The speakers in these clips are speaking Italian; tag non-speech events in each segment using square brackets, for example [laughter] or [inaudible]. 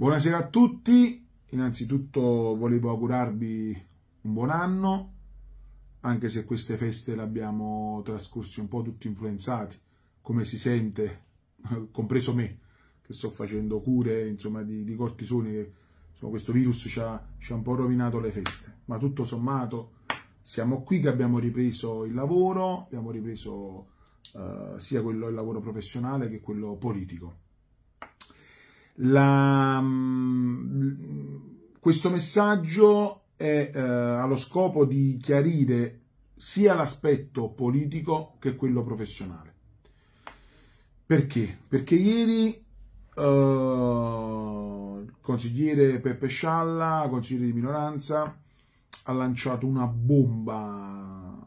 Buonasera a tutti, innanzitutto volevo augurarvi un buon anno, anche se queste feste le abbiamo trascorse un po' tutti influenzati, come si sente, [laughs] compreso me, che sto facendo cure insomma, di, di cortisone, insomma, questo virus ci ha, ci ha un po' rovinato le feste, ma tutto sommato siamo qui che abbiamo ripreso il lavoro, abbiamo ripreso eh, sia quello, il lavoro professionale che quello politico. La, mm, questo messaggio è eh, allo scopo di chiarire sia l'aspetto politico che quello professionale. Perché? Perché ieri eh, consigliere Peppe Scialla, consigliere di minoranza, ha lanciato una bomba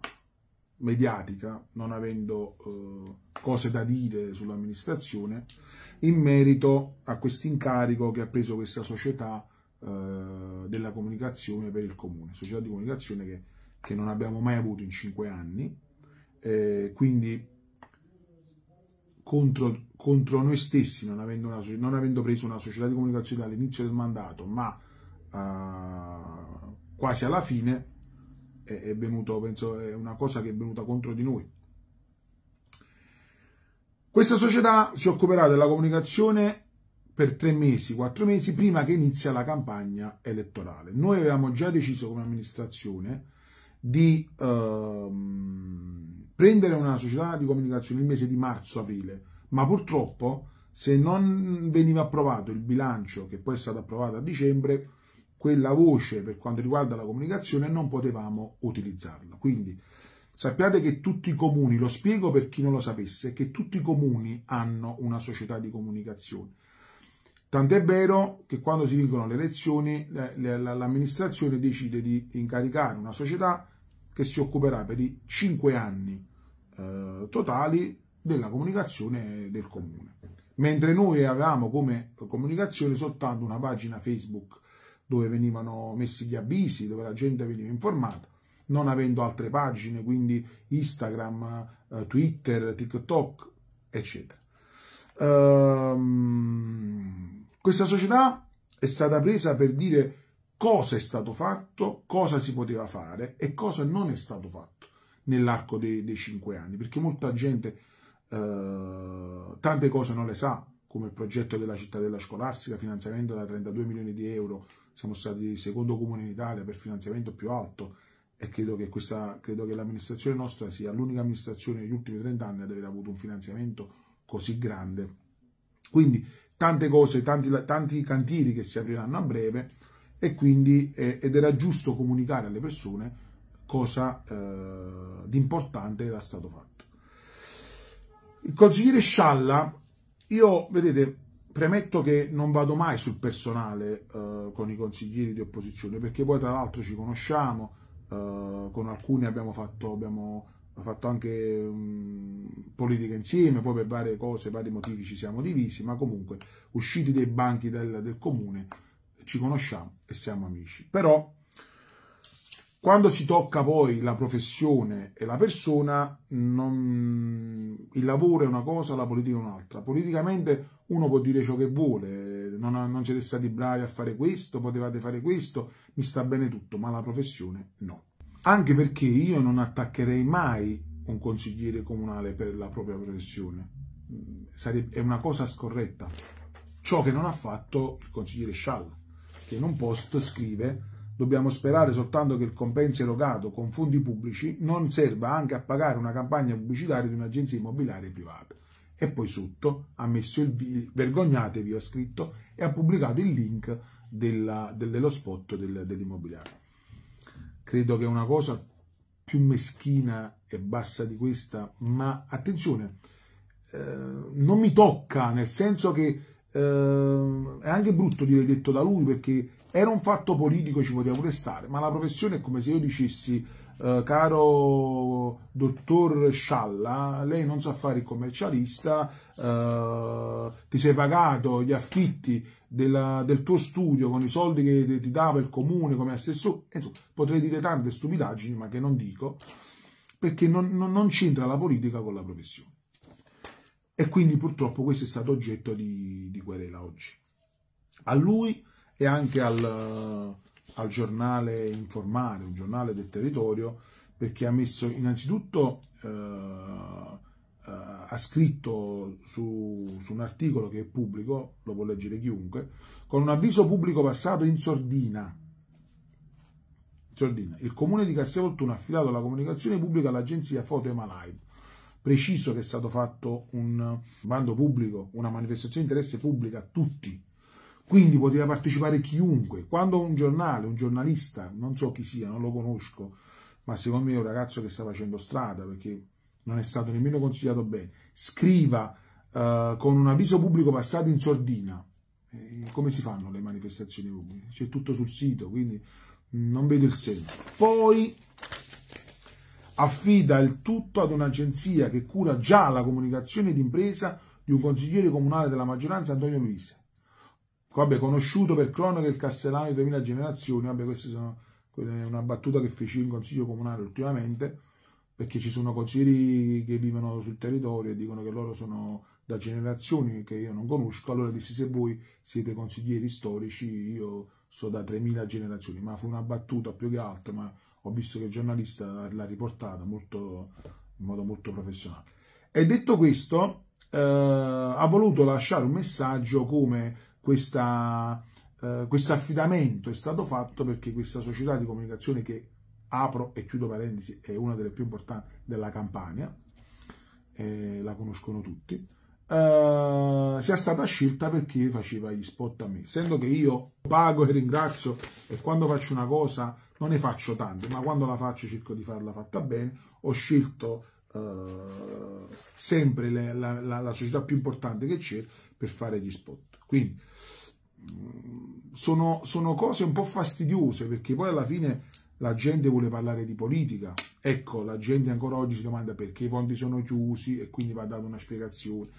mediatica, non avendo eh, cose da dire sull'amministrazione, in merito a questo incarico che ha preso questa società eh, della comunicazione per il comune, società di comunicazione che, che non abbiamo mai avuto in cinque anni, eh, quindi contro, contro, noi stessi, non avendo, una, non avendo, preso una società di comunicazione dall'inizio del mandato, ma eh, quasi alla fine, è, è venuto, penso, è una cosa che è venuta contro di noi. Questa società si occuperà della comunicazione per tre mesi, quattro mesi prima che inizia la campagna elettorale. Noi avevamo già deciso come amministrazione di ehm, prendere una società di comunicazione il mese di marzo-aprile, ma purtroppo se non veniva approvato il bilancio che poi è stato approvato a dicembre, quella voce per quanto riguarda la comunicazione non potevamo utilizzarla. Quindi sappiate che tutti i comuni, lo spiego per chi non lo sapesse, che tutti i comuni hanno una società di comunicazione. Tant'è vero che quando si vincono le elezioni l'amministrazione decide di incaricare una società che si occuperà per i 5 anni eh, totali della comunicazione del comune. Mentre noi avevamo come comunicazione soltanto una pagina Facebook dove venivano messi gli avvisi, dove la gente veniva informata, non avendo altre pagine, quindi Instagram, eh, Twitter, TikTok, eccetera. Ehm, questa società è stata presa per dire cosa è stato fatto, cosa si poteva fare e cosa non è stato fatto nell'arco dei, dei cinque anni, perché molta gente eh, tante cose non le sa, come il progetto della città della scolastica, finanziamento da 32 milioni di euro, siamo stati il secondo comune in Italia per finanziamento più alto e credo che, questa, credo che l'amministrazione nostra sia l'unica amministrazione negli ultimi 30 anni ad aver avuto un finanziamento così grande. Quindi tante cose, tanti, tanti cantieri che si apriranno a breve e quindi, eh, ed era giusto comunicare alle persone cosa eh, di importante era stato fatto. Il consigliere Scialla, io, vedete, Premetto che non vado mai sul personale eh, con i consiglieri di opposizione, perché poi tra l'altro ci conosciamo, eh, con alcuni abbiamo fatto, abbiamo fatto anche mh, politica insieme, poi per varie cose, vari motivi ci siamo divisi, ma comunque usciti dai banchi del, del comune ci conosciamo e siamo amici. Però quando si tocca poi la professione e la persona, non, il lavoro è una cosa, la politica è un'altra. Politicamente uno può dire ciò che vuole, non, non siete stati bravi a fare questo, potevate fare questo, mi sta bene tutto, ma la professione no. Anche perché io non attaccherei mai un consigliere comunale per la propria professione, Sarebbe, è una cosa scorretta. Ciò che non ha fatto il consigliere Scialla, che in un post scrive Dobbiamo sperare soltanto che il compenso erogato con fondi pubblici non serva anche a pagare una campagna pubblicitaria di un'agenzia immobiliare privata. E poi sotto ha messo il vi- vergognatevi, ha scritto, e ha pubblicato il link della, dello spot del, dell'immobiliare. Credo che una cosa più meschina e bassa di questa, ma attenzione, eh, non mi tocca, nel senso che eh, è anche brutto dire detto da lui perché era un fatto politico, ci poteva pure stare, ma la professione è come se io dicessi Uh, caro dottor Scialla, lei non sa fare il commercialista, uh, ti sei pagato gli affitti della, del tuo studio con i soldi che ti dava il comune come assessore, potrei dire tante stupidaggini ma che non dico, perché non, non, non c'entra la politica con la professione. E quindi purtroppo questo è stato oggetto di, di querela oggi. A lui e anche al, al giornale informale, un giornale del territorio, perché ha messo innanzitutto, eh, eh, ha scritto su, su, un articolo che è pubblico, lo può leggere chiunque, con un avviso pubblico passato in sordina. In sordina. Il comune di Castelvolturno ha affidato la comunicazione pubblica all'agenzia Foto Emalive. Preciso che è stato fatto un bando pubblico, una manifestazione di interesse pubblica a tutti quindi poteva partecipare chiunque. Quando un giornale, un giornalista, non so chi sia, non lo conosco, ma secondo me è un ragazzo che sta facendo strada perché non è stato nemmeno consigliato bene, scriva eh, con un avviso pubblico passato in sordina. Eh, come si fanno le manifestazioni pubbliche? C'è tutto sul sito, quindi non vedo il senso. Poi affida il tutto ad un'agenzia che cura già la comunicazione d'impresa di un consigliere comunale della maggioranza, Antonio Luisa vabbè, conosciuto per cronaca il castellano di 3000 generazioni, vabbè, questa è una battuta che feci in consiglio comunale ultimamente, perché ci sono consiglieri che vivono sul territorio e dicono che loro sono da generazioni che io non conosco, allora dissi se voi siete consiglieri storici, io so da 3000 generazioni, ma fu una battuta più che altro, ma ho visto che il giornalista l'ha riportata molto, in modo molto professionale. E detto questo, eh, ha voluto lasciare un messaggio come questa, eh, questo affidamento è stato fatto perché questa società di comunicazione che apro e chiudo parentesi è una delle più importanti della Campania, eh, la conoscono tutti, eh, sia stata scelta perché faceva gli spot a me. Essendo che io pago e ringrazio e quando faccio una cosa non ne faccio tante, ma quando la faccio cerco di farla fatta bene, ho scelto eh, sempre le, la, la, la società più importante che c'è per fare gli spot. Quindi mm, sono, sono cose un po' fastidiose perché poi alla fine la gente vuole parlare di politica. Ecco, la gente ancora oggi si domanda perché i ponti sono chiusi e quindi va data una spiegazione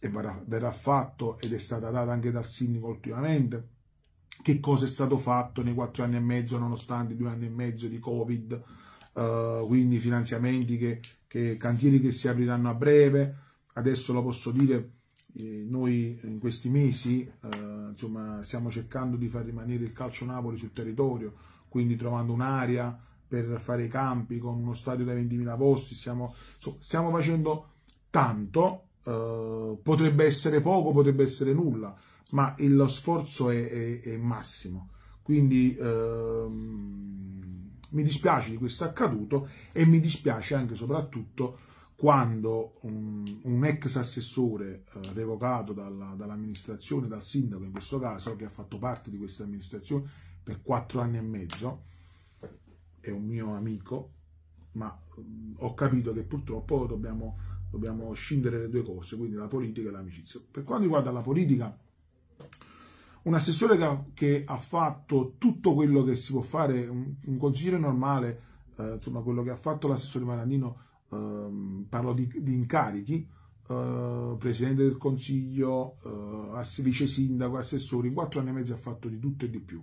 e verrà, verrà fatto ed è stata data anche dal sindaco ultimamente. Che cosa è stato fatto nei quattro anni e mezzo, nonostante due anni e mezzo di Covid, eh, quindi finanziamenti che, che, cantieri che si apriranno a breve. Adesso lo posso dire noi eh, in questi mesi eh, insomma, stiamo cercando di far rimanere il calcio Napoli sul territorio, quindi trovando un'area per fare i campi con uno stadio da 20.000 posti, stiamo, insomma, stiamo facendo tanto, Uh, potrebbe essere poco, potrebbe essere nulla, ma lo sforzo è, è, è massimo. Quindi uh, mi dispiace di questo accaduto e mi dispiace anche e soprattutto quando un, un ex assessore eh, revocato dalla, dall'amministrazione, dal sindaco in questo caso, che ha fatto parte di questa amministrazione per quattro anni e mezzo, è un mio amico, ma mh, mm, ho capito che purtroppo dobbiamo, dobbiamo scindere le due cose, quindi la politica e l'amicizia. Per quanto riguarda la politica, un assessore che ha, che ha, fatto tutto quello che si può fare, un, un consigliere normale, eh, insomma quello che ha fatto l'assessore Marandino ehm, parlo di, di incarichi, eh, presidente del consiglio, eh, vice sindaco, assessori, in quattro anni e mezzo ha fatto di tutto e di più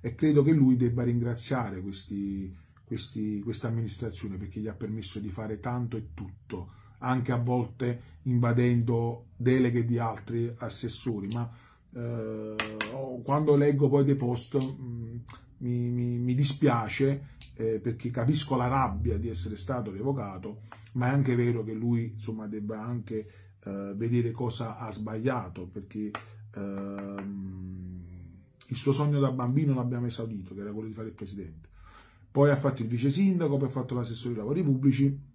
e credo che lui debba ringraziare questa amministrazione perché gli ha permesso di fare tanto e tutto, anche a volte invadendo deleghe di altri assessori, ma eh, quando leggo poi dei post mm, mi, mi, mi dispiace eh, perché capisco la rabbia di essere stato revocato, ma è anche vero che lui insomma, debba anche eh, vedere cosa ha sbagliato, perché ehm, il suo sogno da bambino l'abbiamo esaudito, che era quello di fare il presidente. Poi ha fatto il vice sindaco, poi ha fatto l'assessore ai lavori pubblici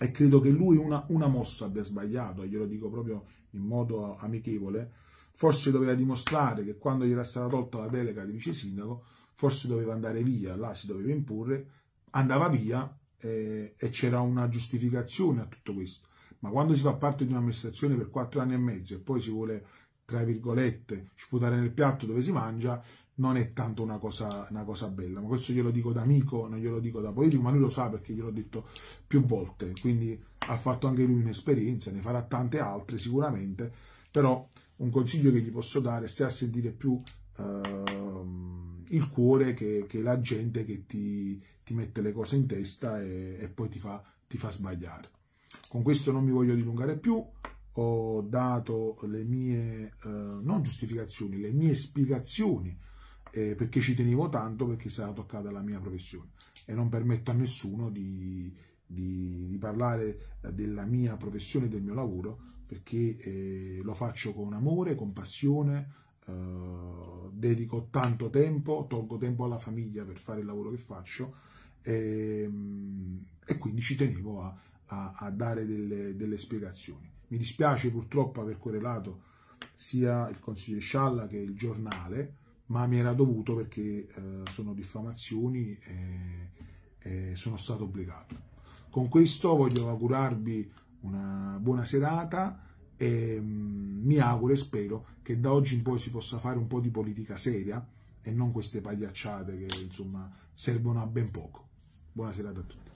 e credo che lui una, una mossa abbia sbagliato, glielo dico proprio in modo amichevole, forse doveva dimostrare che quando gli era stata tolta la delega di vice sindaco forse doveva andare via, là si doveva imporre, andava via eh, e c'era una giustificazione a tutto questo. Ma quando si fa parte di un'amministrazione per quattro anni e mezzo e poi si vuole, tra virgolette, sputare nel piatto dove si mangia, non è tanto una cosa, una cosa, bella, ma questo glielo dico da amico, non glielo dico da politico, ma lui lo sa perché gliel'ho detto più volte, quindi ha fatto anche lui un'esperienza, ne farà tante altre sicuramente, però un consiglio che gli posso dare, stia a sentire più eh, il cuore che, che, la gente che ti, ti mette le cose in testa e, e poi ti fa, ti fa sbagliare. Con questo non mi voglio dilungare più, ho dato le mie, eh, non giustificazioni, le mie spiegazioni, eh, perché ci tenevo tanto, perché si era toccata la mia professione e non permetto a nessuno di, di, di parlare della mia professione, del mio lavoro, perché eh, lo faccio con amore, con passione, eh, dedico tanto tempo, tolgo tempo alla famiglia per fare il lavoro che faccio e, ehm, e quindi ci tenevo a, a, a dare delle, delle, spiegazioni. Mi dispiace purtroppo aver correlato sia il consigliere Scialla che il giornale, ma mi era dovuto perché eh, sono diffamazioni e, e sono stato obbligato. Con questo voglio augurarvi una buona serata e mm, mi auguro e spero che da oggi in poi si possa fare un po' di politica seria e non queste pagliacciate che insomma servono a ben poco. Buona serata a tutti.